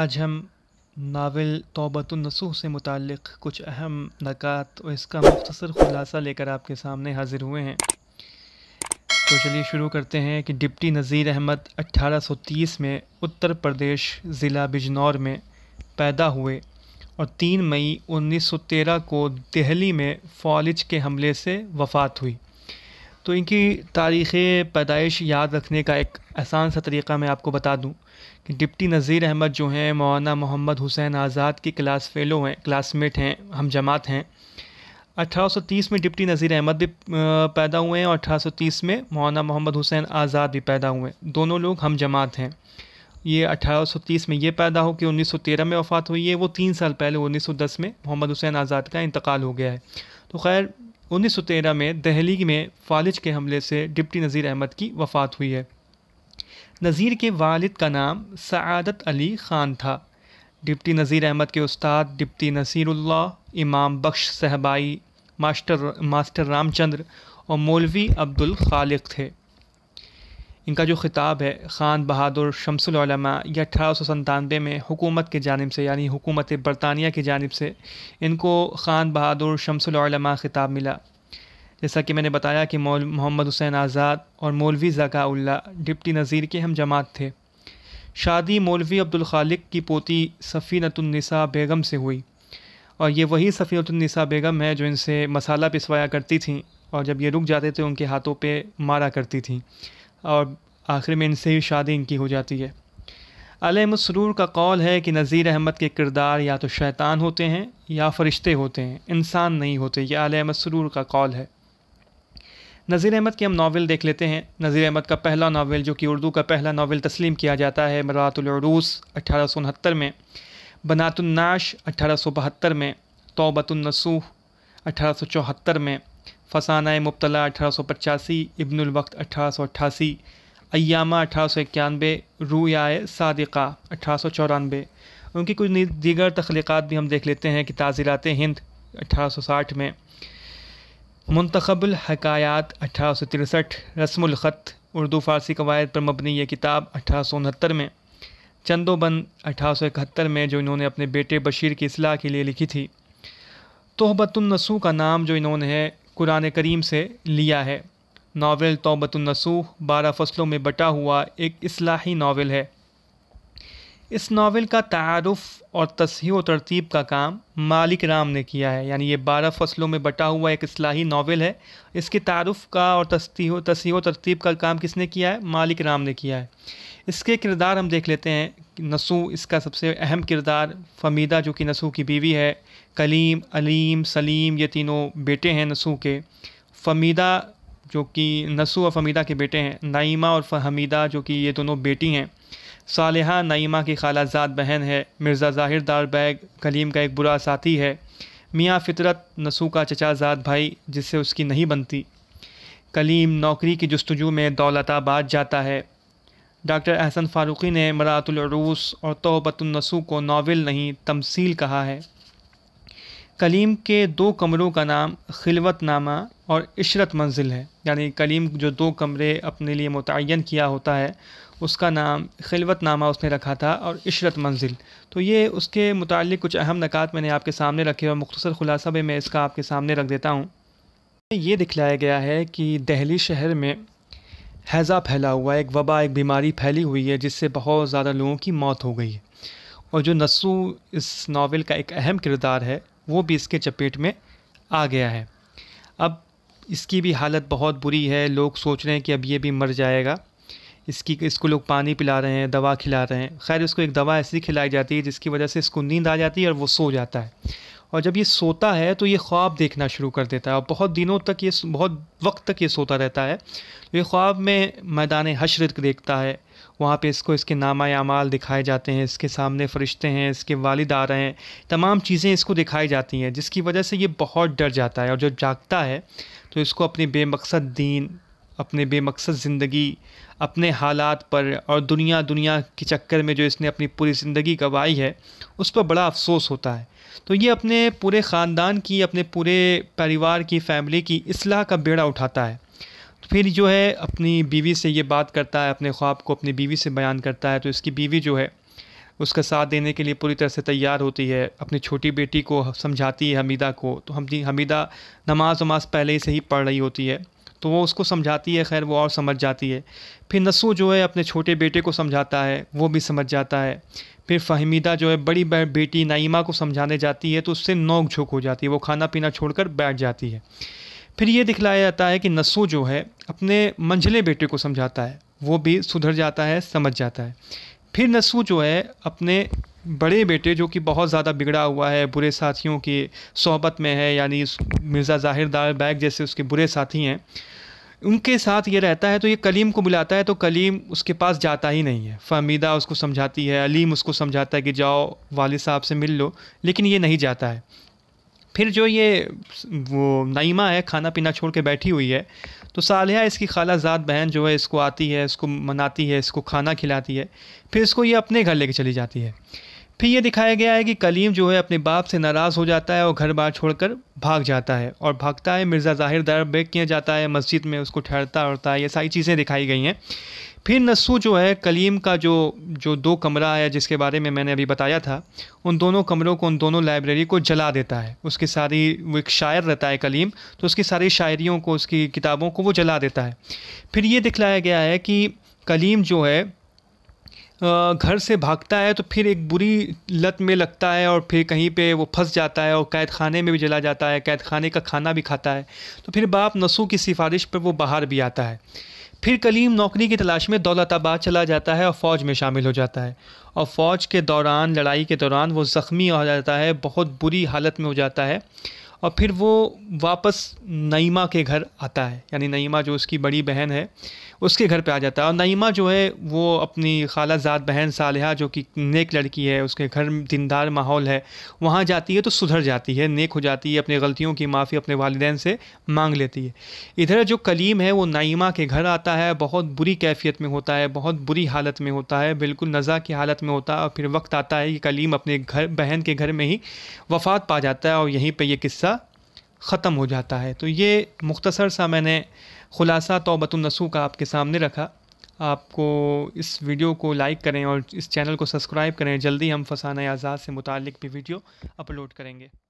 आज हम नावल तोबतुलनसूह से मुतक़ कुछ अहम नक़ात और इसका मुख्तर ख़ुलासा लेकर आपके सामने हाज़िर हुए हैं तो चलिए शुरू करते हैं कि डिप्टी नज़ीर अहमद 1830 में उत्तर प्रदेश ज़िला बिजनौर में पैदा हुए और 3 मई 1913 को दिल्ली में फॉलिज के हमले से वफ़ात हुई तो इनकी तारीख़ पैदाइश याद रखने का एक आसान सा तरीक़ा मैं आपको बता दूं कि डिप्टी नज़ीर अहमद जो हैं मौलाना मोहम्मद हुसैन आज़ाद की क्लास फेलो हैं क्लासमेट हैं हम जमात हैं 1830 में डिप्टी नज़ीर अहमद भी पैदा हुए हैं और 1830 में मौलाना मोहम्मद हुसैन आज़ाद भी पैदा हुए हैं दोनों लोग हम जमात हैं ये 1830 में ये पैदा हो कि 1913 में वफ़ात हुई है वो तीन साल पहले 1910 में मोहम्मद हुसैन आज़ाद का इंतकाल हो गया है तो खैर तेरह में दहली में फालिज के हमले से डिप्टी नज़ीर अहमद की वफ़ात हुई है नज़ीर के वालिद का नाम सदत अली ख़ान था डिप्टी नज़ीर अहमद के उस्ताद deputy Nasirullah Imam Bakhsh Sahbai master master Ramchandra और मौलवी अब्दुल खालिक थे इनका जो ख़िताब है ख़ान बहादुर शमसलमा यह अठारह सौ संतानवे में हुकूमत की जानब से यानी हुकूमत बरतानिया की जानब से इनको ख़ान बहादुर शमसलमा ख़िताब मिला जैसा कि मैंने बताया कि मौल मोहम्मद हुसैन आज़ाद और मौलवी ज़काउल्ला डिप्टी नज़ीर के हम जमात थे शादी मौलवी अब्दुल खालिक की पोती सफ़ीनतुलनसा बेगम से हुई और ये वही सफ़ीनतुलनसा बेगम है जो इनसे मसाला पिसवाया करती थी और जब ये रुक जाते थे उनके हाथों पे मारा करती थीं और आखिर में इनसे ही शादी इनकी हो जाती है अलमसरूर का कौल है कि नज़ीर अहमद के किरदार या तो शैतान होते हैं या फ़रिश्ते होते हैं इंसान नहीं होते यह अलमसरूर का कौल है नज़ीर अहमद के हम नावल देख लेते हैं नज़ीर अहमद का पहला नावल जो कि उर्दू का पहला नावल तस्लीम किया जाता है मरातलरूस अठारह सौ उनहत्तर में बनातुलनाश अठारह सौ बहत्तर में तोबतुलनसूह अठारह सौ चौहत्तर में फसाना मुबतला अठारह सौ पचासी इब्नवक्त अठारह सौ अट्ठासी अयामा अठारह सौ इक्यानवे रूयाए सादिका अठारह सौ चौरानवे उनकी कुछ दीगर तख्लीक़ात भी हम देख लेते हैं कि ताज़ीरात हिंद 1860 में मंतखबुल हकायात अठारह सौ तिरसठ रस्मुलख़त उर्दू फ़ारसी कवायद पर मबनी यह किताब अठारह सौ उनहत्तर में चंदोबंद अठारह सौ इकहत्तर में जो इन्होंने अपने बेटे बशीर की असलाह के लिए लिखी थी तोहबतुलनसू का नाम जो इन्होंने कुरान करीम से लिया है नावल तोबतुलनसूह बारह फसलों में बटा हुआ एक असलाही नावल है इस नावल का तारफ़ और व तरतीब का काम मालिक राम ने किया है यानी ये बारह फसलों में बटा हुआ एक असलाही नावल है इसके तारफ़ का और तस्ह तस्ह तरतीब का काम किसने किया है मालिक राम ने किया है इसके किरदार हम देख लेते हैं नसू इसका सबसे अहम किरदार फमीदा जो कि नसू की बीवी है कलीम अलीम सलीम ये तीनों बेटे हैं नसू के फमीदा जो कि नसू और फमीदा के बेटे हैं नाइमा और फहमीदा जो कि ये दोनों बेटी हैं सालहा नईमा की खालाजाद बहन है मिर्ज़ा ज़ाहिर दार बैग कलीम का एक बुरा साथी है मियाँ फितरत नसू का चचाजाद भाई जिससे उसकी नहीं बनती कलीम नौकरी की जस्तजू में दौलताबाद जाता है डॉक्टर अहसन फ़ारूक़ी ने मरातलूस और तोबतुलनसू को नावल नहीं तमसील कहा है कलीम के दो कमरों का नाम खिलवत नामा और इशरत मंजिल है यानी कलीम जो दो कमरे अपने लिए मुतन किया होता है उसका नाम खिलवत नामा उसने रखा था और इशरत मंजिल तो ये उसके मुतल कुछ अहम नकात मैंने आपके सामने रखे और मुख्तर ख़ुलासा भी मैं इसका आपके सामने रख देता हूँ ये दिखलाया गया है कि दहली शहर में हैज़ा फैला हुआ एक वबा एक बीमारी फैली हुई है जिससे बहुत ज़्यादा लोगों की मौत हो गई है और जो नसु इस नावल का एक अहम किरदार है वो भी इसके चपेट में आ गया है अब इसकी भी हालत बहुत बुरी है लोग सोच रहे हैं कि अब ये भी मर जाएगा इसकी इसको लोग पानी पिला रहे हैं दवा खिला रहे हैं खैर इसको एक दवा ऐसी खिलाई जाती है जिसकी वजह से इसको नींद आ जाती है और वो सो जाता है और जब ये सोता है तो ये ख्वाब देखना शुरू कर देता है और बहुत दिनों तक ये बहुत वक्त तक ये सोता रहता है तो ये ख्वाब में मैदान हशर देखता है वहाँ पे इसको इसके नामा अमाल दिखाए जाते हैं इसके सामने फरिश्ते हैं इसके वालिद आ रहे हैं तमाम चीज़ें इसको दिखाई जाती हैं जिसकी वजह से ये बहुत डर जाता है और जब जागता है तो इसको अपने बेमकसद दीन अपने बेमकसद ज़िंदगी अपने हालात पर और दुनिया दुनिया के चक्कर में जो इसने अपनी पूरी ज़िंदगी गवाई है उस पर बड़ा अफसोस होता है तो ये अपने पूरे ख़ानदान की अपने पूरे परिवार की फैमिली की असलाह का बेड़ा उठाता है तो फिर जो है अपनी बीवी से ये बात करता है अपने ख्वाब को अपनी बीवी से बयान करता है तो इसकी बीवी जो है उसका साथ देने के लिए पूरी तरह से तैयार होती है अपनी छोटी बेटी को समझाती है हमीदा को तो हम हमीदा नमाज़ वमाज़ पहले से ही पढ़ रही होती है तो वो उसको समझाती है खैर वो और समझ जाती है फिर नसु जो है अपने छोटे बेटे को समझाता है वो भी समझ जाता है फिर फ़हमीदा जो है बड़ी बेटी नईमा को समझाने जाती है तो उससे नोक झोंक हो जाती है वो खाना पीना छोड़कर बैठ जाती है फिर ये दिखलाया जाता है कि नसु जो है अपने मंझले बेटे को समझाता है वो भी सुधर जाता है समझ जाता है फिर नसु जो है अपने बड़े बेटे जो कि बहुत ज़्यादा बिगड़ा हुआ है बुरे साथियों की सोहबत में है यानी मिर्ज़ा जाहिर दार बैग जैसे उसके बुरे साथी हैं उनके साथ ये रहता है तो ये कलीम को बुलाता है तो कलीम उसके पास जाता ही नहीं है फहमीदा उसको समझाती है अलीम उसको समझाता है कि जाओ वाल साहब से मिल लो लेकिन ये नहीं जाता है फिर जो ये वो नईमा है खाना पीना छोड़ के बैठी हुई है तो सालिया इसकी खाला ज़ात बहन जो है इसको आती है इसको मनाती है इसको खाना खिलाती है फिर इसको ये अपने घर लेके चली जाती है फिर ये दिखाया गया है कि कलीम जो है अपने बाप से नाराज़ हो जाता है और घर बार छोड़कर भाग जाता है और भागता है मिर्ज़ा जाहिर दर बेग किया जाता है मस्जिद में उसको ठहरता उड़ता है ये सारी चीज़ें दिखाई गई हैं फिर नस्सू जो है कलीम का जो जो दो कमरा है जिसके बारे में मैंने अभी बताया था उन दोनों कमरों को उन दोनों लाइब्रेरी को जला देता है उसकी सारी वो एक शायर रहता है कलीम तो उसकी सारी शायरियों को उसकी किताबों को वो जला देता है फिर ये दिखलाया गया है कि कलीम जो है घर से भागता है तो फिर एक बुरी लत में लगता है और फिर कहीं पे वो फंस जाता है और कैद खाने में भी जला जाता है कैद खाने का खाना भी खाता है तो फिर बाप नसू की सिफारिश पर वो बाहर भी आता है फिर कलीम नौकरी की तलाश में आबाद चला जाता है और फ़ौज में शामिल हो जाता है और फ़ौज के दौरान लड़ाई के दौरान वो ज़ख्मी हो जाता है बहुत बुरी हालत में हो जाता है और फिर वो वापस नईमा के घर आता है यानी नईमा जो उसकी बड़ी बहन है उसके घर पे आ जाता है और नईमा जो है वो अपनी खाला ज़ात बहन सालहा जो कि नेक लड़की है उसके घर दिनदार माहौल है वहाँ जाती है तो सुधर जाती है नेक हो जाती है अपनी गलतियों की माफ़ी अपने वालदेन से मांग लेती है इधर जो कलीम है वो नईमा के घर आता है बहुत बुरी कैफियत में होता है बहुत बुरी हालत में होता है बिल्कुल नज़ा की हालत में होता है और फिर वक्त आता है कि कलीम अपने घर बहन के घर में ही वफात पा जाता है और यहीं पर यह किस्सा ख़त्म हो जाता है तो ये मुख्तसर सा मैंने ख़ुलासा तोबतुलनसू का आपके सामने रखा आपको इस वीडियो को लाइक करें और इस चैनल को सब्सक्राइब करें जल्दी हम फसाना आज़ाद से मुतल भी वीडियो अपलोड करेंगे